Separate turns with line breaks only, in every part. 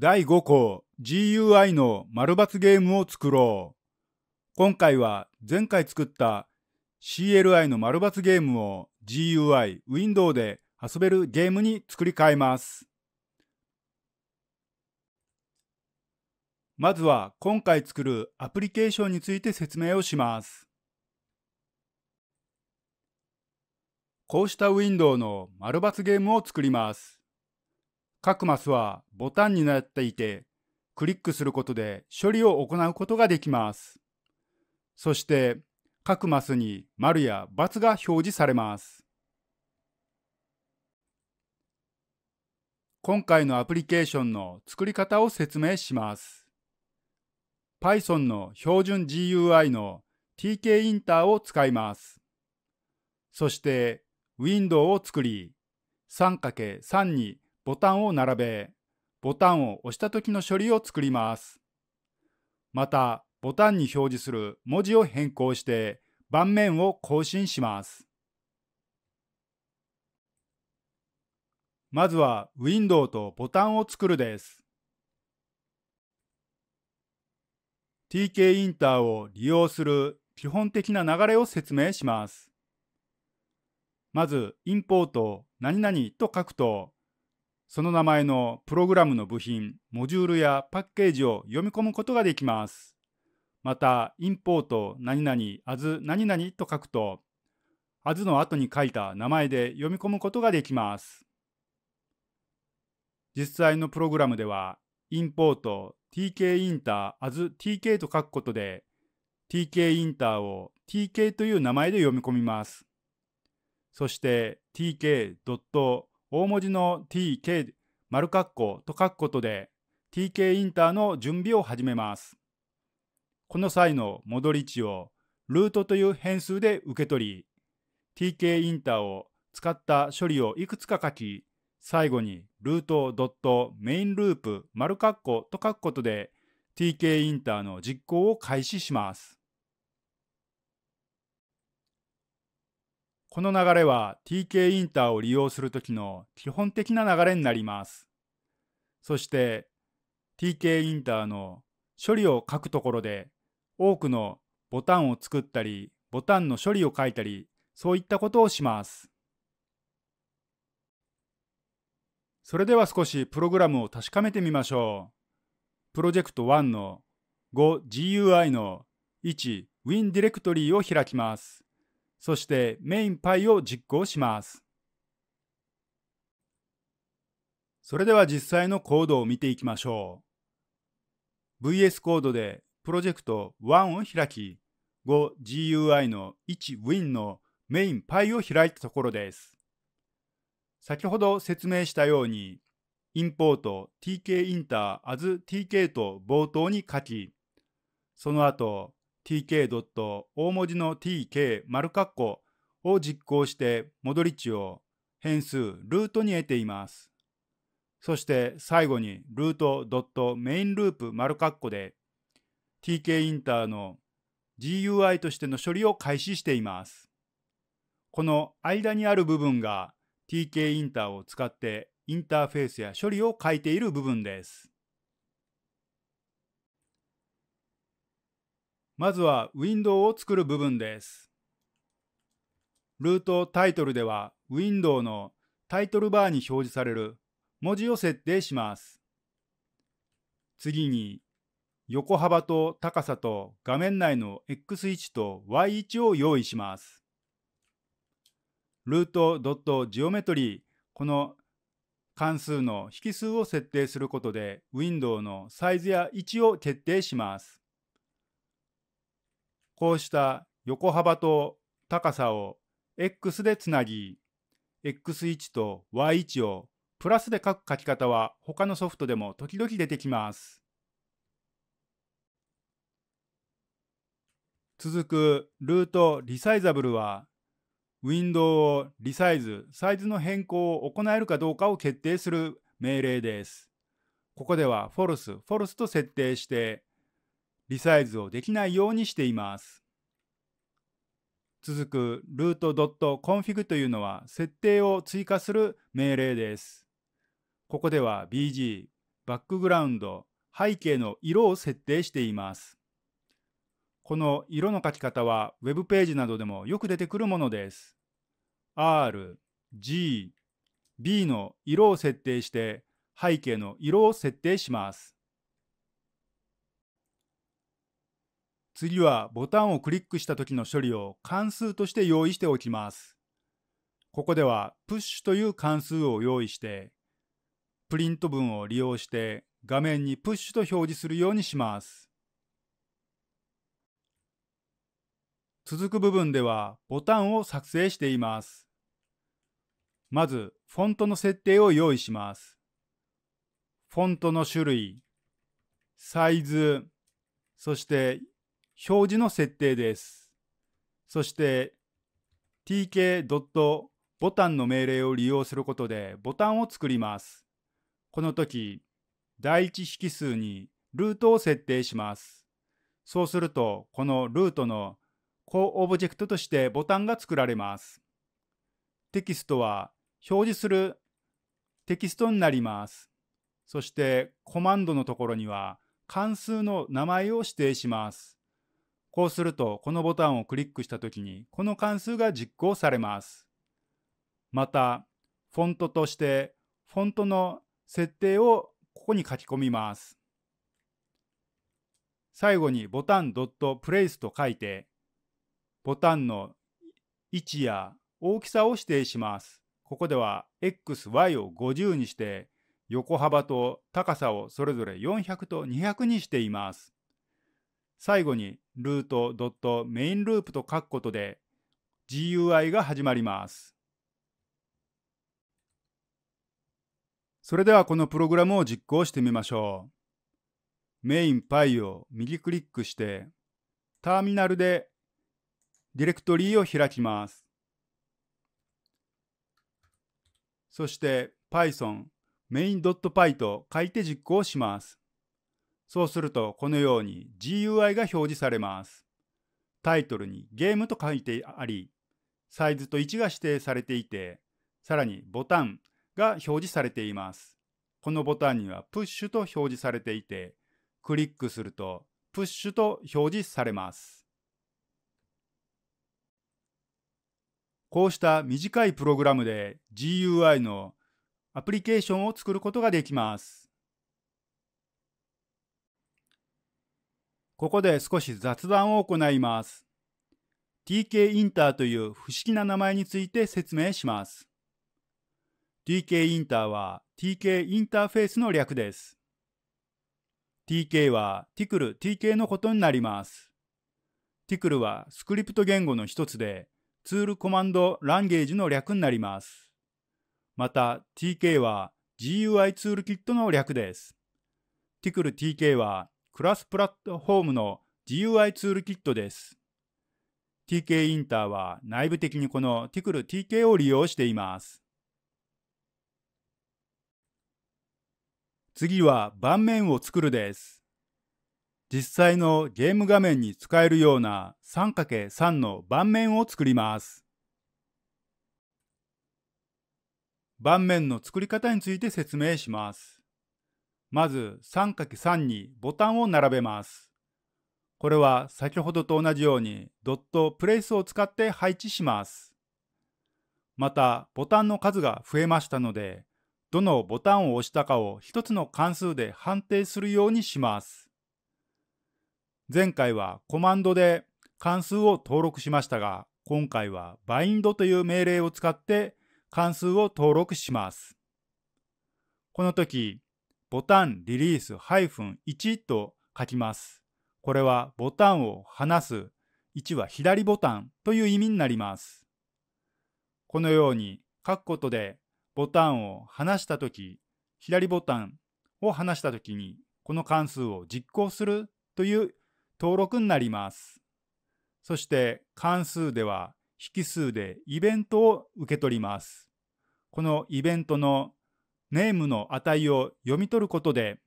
第5項 GUI の丸抜ゲームを作ろう。今回は前回作った CLI の丸抜ゲームを GUI ウィンドウで遊べるゲームに作り変えます。まずは今回作るアプリケーションについて説明をします。こうしたウィンドウの丸抜ゲームを作ります。各マスはボタンになっていて、クリックすることで処理を行うことができます。そして、各マスに丸や×が表示されます。今回のアプリケーションの作り方を説明します。Python の標準 GUI の TK インターを使います。そして、ウィンドウを作り、3×3 にボタンを並べ、ボタンを押した時の処理を作ります。また、ボタンに表示する文字を変更して盤面を更新します。まずはウィンドウとボタンを作るです。TK インターを利用する基本的な流れを説明します。まず、インポート何々と書くと、その名前のプログラムの部品、モジュールやパッケージを読み込むことができます。また、インポート何々、as 何々と書くと、as の後に書いた名前で読み込むことができます。実際のプログラムでは、インポート tk インター as tk と書くことで、tk インターを tk という名前で読み込みます。そして tk.tk 大文字の tk 丸括弧と書くことで tk インターの準備を始めます。この際の戻り値をルートという変数で受け取り tk インターを使った処理をいくつか書き最後にルートドットメインループ丸括弧と書くことで tk インターの実行を開始します。この流れは TK インターを利用するときの基本的な流れになります。そして TK インターの処理を書くところで多くのボタンを作ったりボタンの処理を書いたりそういったことをします。それでは少しプログラムを確かめてみましょう。プロジェクト1の 5GUI の1 WinDirectory を開きます。そしてメインパイを実行します。それでは実際のコードを見ていきましょう。VS コードでプロジェクト1を開き、5GUI の 1Win のメインパイを開いたところです。先ほど説明したように、インポート tk インター as tk と冒頭に書き、その後 tk. 大文字の tk 丸括弧を実行して戻り値を変数ルートに得ています。そして最後にルートドットメインループ丸括弧で tk インターの GUI としての処理を開始しています。この間にある部分が tk インターを使ってインターフェースや処理を書いている部分です。まずはウィンドウを作る部分です。ルートタイトルではウィンドウのタイトルバーに表示される文字を設定します。次に横幅と高さと画面内の X 位置と Y 位置を用意します。ルート .geometry この関数の引数を設定することでウィンドウのサイズや位置を決定します。こうした横幅と高さを x でつなぎ、x1 と y1 をプラスで書く書き方は他のソフトでも時々出てきます。続くルートリサイザブルは、ウィンドウをリサイズ、サイズの変更を行えるかどうかを決定する命令です。ここではフォルスフォルスと設定して、リサイズをできないようにしています。続く root.config というのは設定を追加する命令です。ここでは BG、バックグラウンド、背景の色を設定しています。この色の書き方は Web ページなどでもよく出てくるものです。R、G、B の色を設定して背景の色を設定します。次はボタンをクリックした時の処理を関数として用意しておきます。ここではプッシュという関数を用意して、プリント文を利用して画面にプッシュと表示するようにします。続く部分ではボタンを作成しています。まず、フォントの設定を用意します。フォントの種類、サイズ、そして表示の設定です。そして tk. ボタンの命令を利用することでボタンを作ります。この時、第一引数にルートを設定します。そうすると、このルートの高オブジェクトとしてボタンが作られます。テキストは表示するテキストになります。そしてコマンドのところには関数の名前を指定します。こうすると、このボタンをクリックしたときに、この関数が実行されます。また、フォントとして、フォントの設定をここに書き込みます。最後にボタン .place と書いて、ボタンの位置や大きさを指定します。ここでは XY を50にして、横幅と高さをそれぞれ400と200にしています。最後にルートドットメインループと書くことで GUI が始まります。それではこのプログラムを実行してみましょう。メイン Py を右クリックして、ターミナルでディレクトリーを開きます。そして Python main.py と書いて実行します。そうするとこのように GUI が表示されます。タイトルにゲームと書いてあり、サイズと位置が指定されていて、さらにボタンが表示されています。このボタンにはプッシュと表示されていて、クリックするとプッシュと表示されます。こうした短いプログラムで GUI のアプリケーションを作ることができます。ここで少し雑談を行います。TK インターという不思議な名前について説明します。TK インターは TK インターフェースの略です。TK は Tickle TK のことになります。Tickle はスクリプト言語の一つでツールコマンドランゲージの略になります。また TK は GUI ツールキットの略です。Tickle TK はクラスプラットフォームの GUI ツールキットです。TK インターは内部的にこの t i c k l t k を利用しています。次は盤面を作るです。実際のゲーム画面に使えるような 3×3 の盤面を作ります。盤面の作り方について説明します。まず 3×3 にボタンを並べます。これは先ほどと同じようにドットプレイスを使って配置します。またボタンの数が増えましたので、どのボタンを押したかを1つの関数で判定するようにします。前回はコマンドで関数を登録しましたが、今回はバインドという命令を使って関数を登録します。この時、ボタンリリース -1 と書きます。これはボタンを離す、1は左ボタンという意味になります。このように書くことでボタンを離したとき、左ボタンを離したときにこの関数を実行するという登録になります。そして関数では引数でイベントを受け取ります。このイベントのネームの値を読み取ることで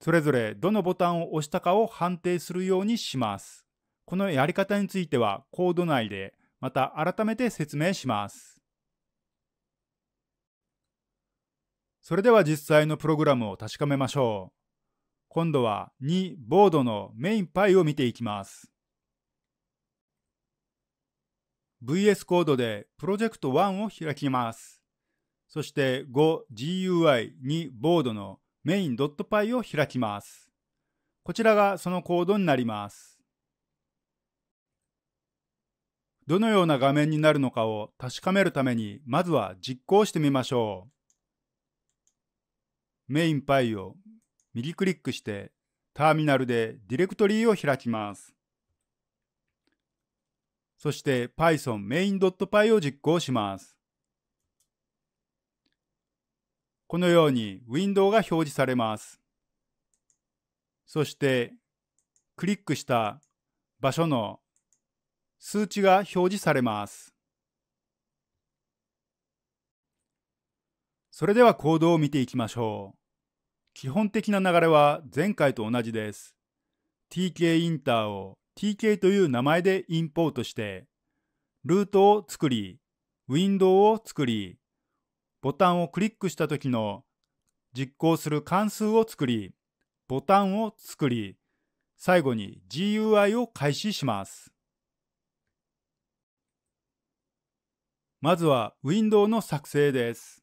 それぞれどのボタンを押したかを判定するようにします。このやり方についてはコード内でまた改めて説明します。それでは実際のプログラムを確かめましょう。今度は2ボードのメインパイを見ていきます。VS コードでプロジェクト1を開きます。そして 5GUI にボードの main.py を開きます。こちらがそのコードになります。どのような画面になるのかを確かめるために、まずは実行してみましょう。メインパイを右クリックして、ターミナルでディレクトリーを開きます。そして Python main.py を実行します。このようにウィンドウが表示されます。そしてクリックした場所の数値が表示されます。それではコードを見ていきましょう。基本的な流れは前回と同じです。tk インターを tk という名前でインポートして、ルートを作り、ウィンドウを作り、ボタンをクリックした時の実行する関数を作り、ボタンを作り、最後に GUI を開始します。まずはウィンドウの作成です。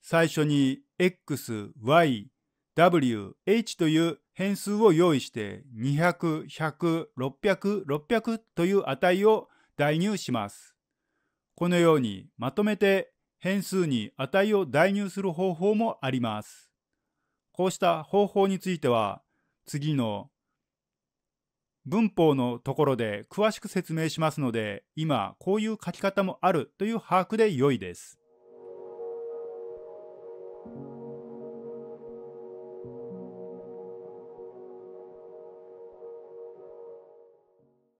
最初に X、Y、w、h という変数を用意して200、100、600、600という値を代入します。このようにまとめて変数に値を代入する方法もあります。こうした方法については次の文法のところで詳しく説明しますので今こういう書き方もあるという把握で良いです。